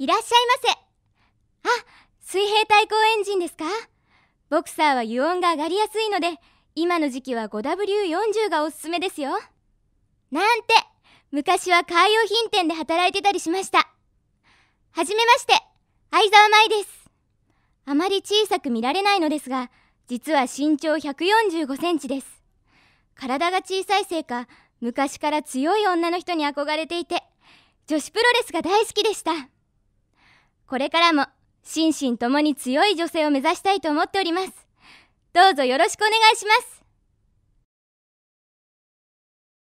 いらっしゃいませ。あ、水平対向エンジンですかボクサーは油温が上がりやすいので、今の時期は 5W40 がおすすめですよ。なんて、昔は海洋品店で働いてたりしました。はじめまして、相沢舞です。あまり小さく見られないのですが、実は身長145センチです。体が小さいせいか、昔から強い女の人に憧れていて、女子プロレスが大好きでした。これからも心身ともに強い女性を目指したいと思っております。どうぞよろしくお願いします。